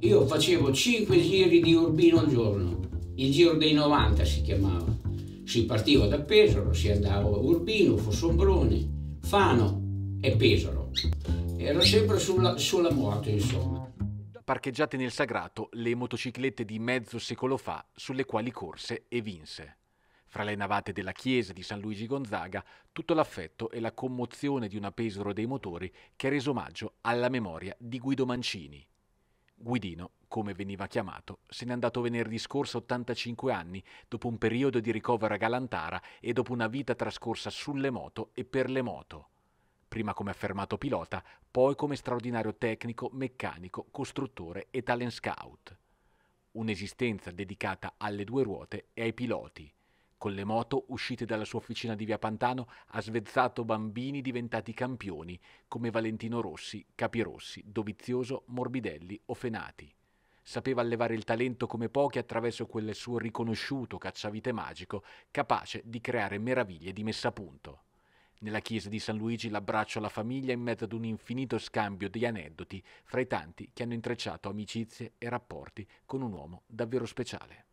Io facevo 5 giri di Urbino al giorno, il giro dei 90 si chiamava. Si partiva da Pesaro, si andava a Urbino, Fossombrone, Fano e Pesaro. Ero sempre sulla, sulla moto, insomma. Parcheggiate nel sagrato le motociclette di mezzo secolo fa sulle quali corse e vinse. Fra le navate della chiesa di San Luigi Gonzaga, tutto l'affetto e la commozione di una Pesaro dei motori che ha reso omaggio alla memoria di Guido Mancini. Guidino, come veniva chiamato, se n'è andato venerdì scorso a 85 anni, dopo un periodo di ricovero a Galantara e dopo una vita trascorsa sulle moto e per le moto. Prima come affermato pilota, poi come straordinario tecnico, meccanico, costruttore e talent scout. Un'esistenza dedicata alle due ruote e ai piloti con le moto uscite dalla sua officina di via Pantano ha svezzato bambini diventati campioni come Valentino Rossi, Capirossi, Dovizioso, Morbidelli o Fenati. Sapeva allevare il talento come pochi attraverso quel suo riconosciuto cacciavite magico capace di creare meraviglie di messa a punto. Nella chiesa di San Luigi l'abbraccio alla famiglia in mezzo ad un infinito scambio di aneddoti fra i tanti che hanno intrecciato amicizie e rapporti con un uomo davvero speciale.